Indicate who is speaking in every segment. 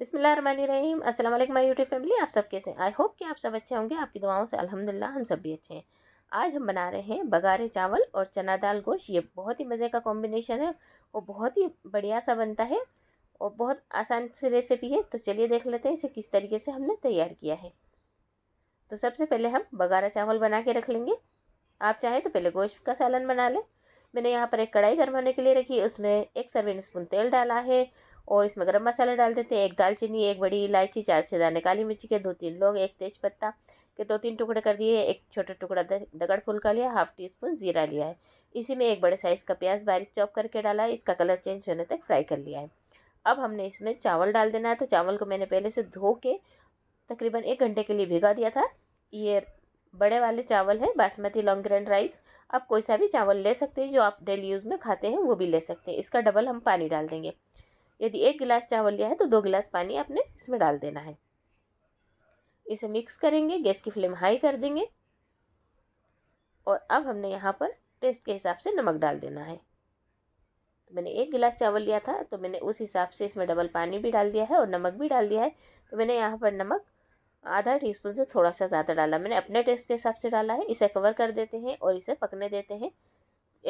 Speaker 1: बिसमीम अस्सलाम वालेकुम माय यूट्यूब फैमिली आप सब कैसे आई होप कि आप सब अच्छे होंगे आपकी दुआओं से अल्हम्दुलिल्लाह हम सब भी अच्छे हैं आज हम बना रहे हैं बघारे चावल और चना दाल गोश्त ये बहुत ही मज़े का कॉम्बिनेशन है और बहुत ही बढ़िया सा बनता है और बहुत आसान सी रेसिपी है तो चलिए देख लेते हैं इसे किस तरीके से हमने तैयार किया है तो सबसे पहले हम बघारा चावल बना के रख लेंगे आप चाहें तो पहले गोश्त का सालन बना लें मैंने यहाँ पर एक कढ़ाई गर्माने के लिए रखी है उसमें एक सर्विंग स्पून तेल डाला है और इसमें गरम मसाला डाल देते हैं एक दालचीनी एक बड़ी इलायची चार से दाने काली मिर्ची के दो तीन लोग एक तेज पत्ता के दो तीन टुकड़े कर दिए एक छोटा टुकड़ा दगड़ फूल का लिया हाफ टी स्पून ज़ीरा लिया है इसी में एक बड़े साइज़ का प्याज बारीक चॉप करके डाला है इसका कलर चेंज होने तक फ्राई कर लिया है अब हमने इसमें चावल डाल देना है तो चावल को मैंने पहले से धो के तकरीबन एक घंटे के लिए भिगा दिया था ये बड़े वाले चावल है बासमती लॉन्ग ग्रेन राइस आप कोई सा भी चावल ले सकते हैं जो आप डेली यूज़ में खाते हैं वो भी ले सकते हैं इसका डबल हम पानी डाल देंगे यदि एक गिलास चावल लिया है तो दो गिलास पानी आपने इसमें डाल देना है इसे मिक्स करेंगे गैस की फ्लेम हाई कर देंगे और अब हमने यहाँ पर टेस्ट के हिसाब से नमक डाल देना है तो मैंने एक गिलास चावल लिया था तो मैंने उस हिसाब से इसमें डबल पानी भी डाल दिया है और नमक भी डाल दिया है तो मैंने यहाँ पर नमक आधा स्पून से थोड़ा सा ज़्यादा डाला मैंने अपने टेस्ट के हिसाब से डाला है इसे कवर कर देते हैं और इसे पकने देते हैं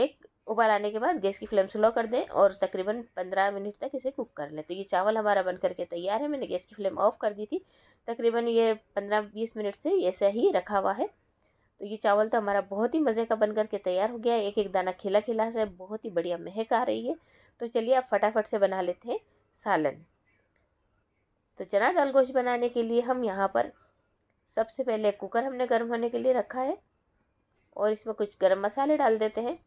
Speaker 1: एक उबाल आने के बाद गैस की फ्लेम स्लो कर दें और तकरीबन पंद्रह मिनट तक इसे कुक कर लें तो ये चावल हमारा बन करके तैयार है मैंने गैस की फ्लेम ऑफ कर दी थी तकरीबन ये पंद्रह बीस मिनट से ऐसा ही रखा हुआ है तो ये चावल तो हमारा बहुत ही मज़े का बन करके तैयार हो गया एक एक दाना खिला खिला से बहुत ही बढ़िया महक आ रही है तो चलिए आप फटाफट से बना लेते हैं सालन तो चना दाल गोश्त बनाने के लिए हम यहाँ पर सबसे पहले कुकर हमने गर्म होने के लिए रखा है और इसमें कुछ गर्म मसाले डाल देते हैं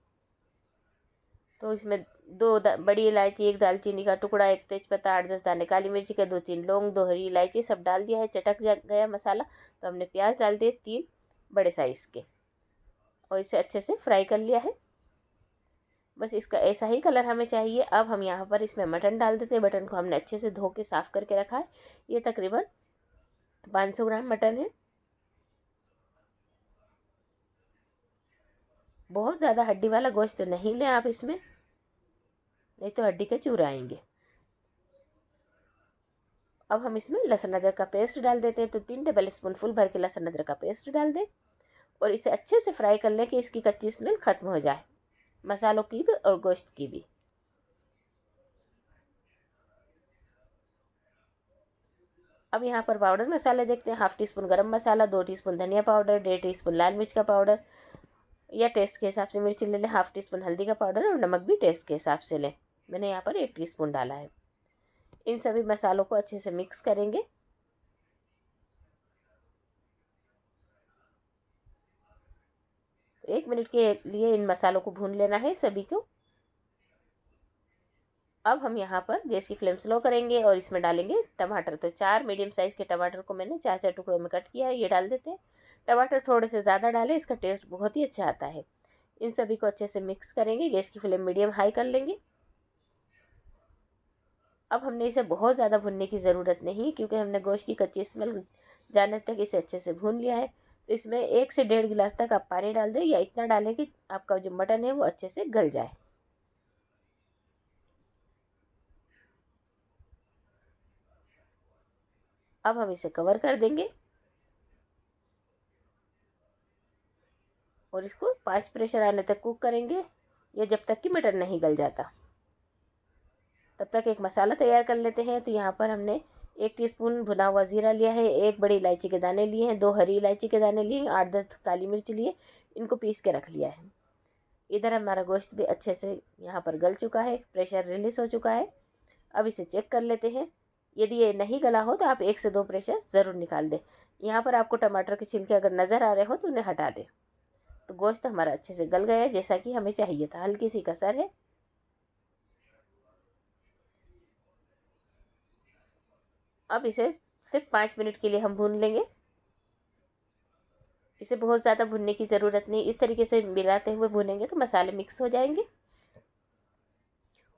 Speaker 1: तो इसमें दो बड़ी इलायची एक दालचीनी का टुकड़ा एक तेज़पत्ता आठ दस दाने काली मिर्ची का दो तीन लौंग दो हरी इलायची सब डाल दिया है चटक गया मसाला तो हमने प्याज डाल दिए तीन बड़े साइज़ के और इसे अच्छे से फ्राई कर लिया है बस इसका ऐसा ही कलर हमें चाहिए अब हम यहाँ पर इसमें मटन डाल देते हैं मटन को हमने अच्छे से धो के साफ़ करके रखा है ये तकरीबन पाँच सौ ग्राम मटन है बहुत ज़्यादा हड्डी वाला गोश्त नहीं लें आप इसमें नहीं तो हड्डी के आएंगे अब हम इसमें लहसुन अदरक का पेस्ट डाल देते हैं तो तीन टेबल स्पून फुल भर के लहसुन अदरक का पेस्ट डाल दें और इसे अच्छे से फ्राई कर लें कि इसकी कच्ची स्मेल ख़त्म हो जाए मसालों की भी और गोश्त की भी अब यहाँ पर पाउडर मसाले देखते हैं half tea spoon garam masala दो टी स्पून धनिया पाउडर डेढ़ टी स्पून लाल मिर्च का पाउडर या टेस्ट के हिसाब से मिर्ची ले लें हाफ़ टी स्पून हल्दी का पाउडर और नमक भी टेस्ट के हिसाब से लें मैंने यहाँ पर एक टीस्पून डाला है इन सभी मसालों को अच्छे से मिक्स करेंगे तो एक मिनट के लिए इन मसालों को भून लेना है सभी को अब हम यहाँ पर गैस की फ्लेम स्लो करेंगे और इसमें डालेंगे टमाटर तो चार मीडियम साइज़ के टमाटर को मैंने चार चार टुकड़ों में कट किया है ये डाल देते हैं टमाटर थोड़े से ज़्यादा डालें इसका टेस्ट बहुत ही अच्छा आता है इन सभी को अच्छे से मिक्स करेंगे गैस की फ्लेम मीडियम हाई कर लेंगे अब हमने इसे बहुत ज़्यादा भुनने की ज़रूरत नहीं क्योंकि हमने गोश्त की कच्ची स्मेल जाने तक इसे अच्छे से भून लिया है तो इसमें एक से डेढ़ गिलास तक आप पानी डाल दें या इतना डालें कि आपका जो मटन है वो अच्छे से गल जाए अब हम इसे कवर कर देंगे और इसको पाँच प्रेशर आने तक कुक करेंगे या जब तक कि मटन नहीं गल जाता तब तक एक मसाला तैयार कर लेते हैं तो यहाँ पर हमने एक टीस्पून भुना हुआ ज़ीरा लिया है एक बड़ी इलायची के दाने लिए हैं दो हरी इलायची के दाने लिए हैं आठ दस काली मिर्च लिए इनको पीस के रख लिया है इधर हमारा गोश्त भी अच्छे से यहाँ पर गल चुका है प्रेशर रिलीज़ हो चुका है अब इसे चेक कर लेते हैं यदि ये नहीं गला हो तो आप एक से दो प्रेशर ज़रूर निकाल दें यहाँ पर आपको टमाटर के छिलके अगर नज़र आ रहे हो तो उन्हें हटा दें तो गोश्त हमारा अच्छे से गल गया है जैसा कि हमें चाहिए था हल्की सी कसर है अब इसे सिर्फ पाँच मिनट के लिए हम भून लेंगे इसे बहुत ज़्यादा भुनने की ज़रूरत नहीं इस तरीके से मिलाते हुए भुनेंगे तो मसाले मिक्स हो जाएंगे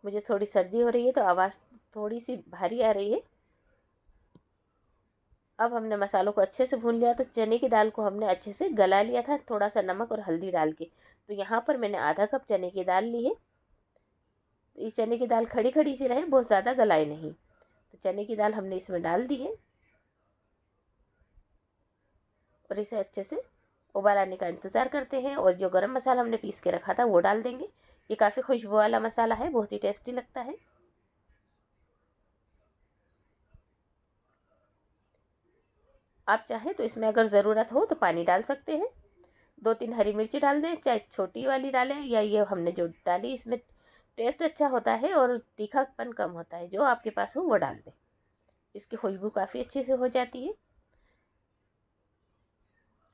Speaker 1: मुझे थोड़ी सर्दी हो रही है तो आवाज़ थोड़ी सी भारी आ रही है अब हमने मसालों को अच्छे से भून लिया तो चने की दाल को हमने अच्छे से गला लिया था थोड़ा सा नमक और हल्दी डाल के तो यहाँ पर मैंने आधा कप चने की दाल ली है तो ये चने की दाल खड़ी खड़ी सी रहे बहुत ज़्यादा गलाए नहीं चने की दाल हमने इसमें डाल दी है और इसे अच्छे से उबाल आने का इंतज़ार करते हैं और जो गरम मसाला हमने पीस के रखा था वो डाल देंगे ये काफ़ी खुशबू वाला मसाला है बहुत ही टेस्टी लगता है आप चाहें तो इसमें अगर ज़रूरत हो तो पानी डाल सकते हैं दो तीन हरी मिर्ची डाल दें चाहे छोटी वाली डालें या ये हमने जो डाली इसमें टेस्ट अच्छा होता है और तीखापन कम होता है जो आपके पास हो वो डाल हम्म। दें इसकी खुशबू काफ़ी अच्छे से हो जाती है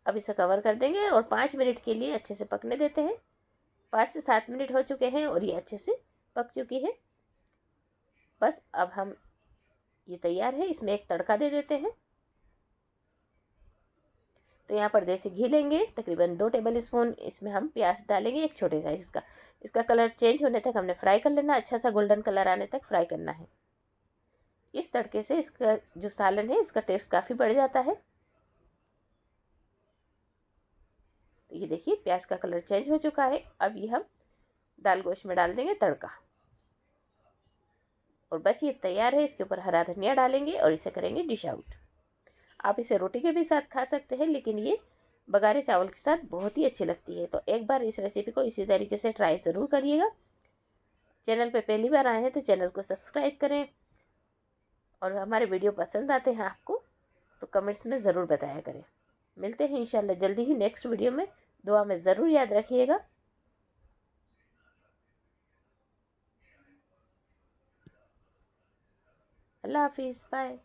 Speaker 1: अब इसे कवर कर देंगे और पाँच मिनट के लिए अच्छे से पकने देते हैं पाँच से सात मिनट हो चुके हैं और ये अच्छे से पक चुकी है बस अब हम ये तैयार है इसमें एक तड़का दे देते हैं तो यहाँ पर देसी घी लेंगे तकरीबन दो टेबल स्पून इसमें हम प्याज डालेंगे एक छोटे साइज़ का इसका कलर चेंज होने तक हमने फ्राई कर लेना अच्छा सा गोल्डन कलर आने तक फ्राई करना है इस तड़के से इसका जो सालन है इसका टेस्ट काफ़ी बढ़ जाता है तो ये देखिए प्याज का कलर चेंज हो चुका है अब ये हम दाल गोश्त में डाल देंगे तड़का और बस ये तैयार है इसके ऊपर हरा धनिया डालेंगे और इसे करेंगे डिश आउट आप इसे रोटी के भी साथ खा सकते हैं लेकिन ये बघारे चावल के साथ बहुत ही अच्छी लगती है तो एक बार इस रेसिपी को इसी तरीके से ट्राई ज़रूर करिएगा चैनल पर पहली बार आए हैं तो चैनल को सब्सक्राइब करें और हमारे वीडियो पसंद आते हैं आपको तो कमेंट्स में ज़रूर बताया करें मिलते हैं इंशाल्लाह जल्दी ही नेक्स्ट वीडियो में दुआ में ज़रूर याद रखिएगा अल्लाह हाफिज़ बाय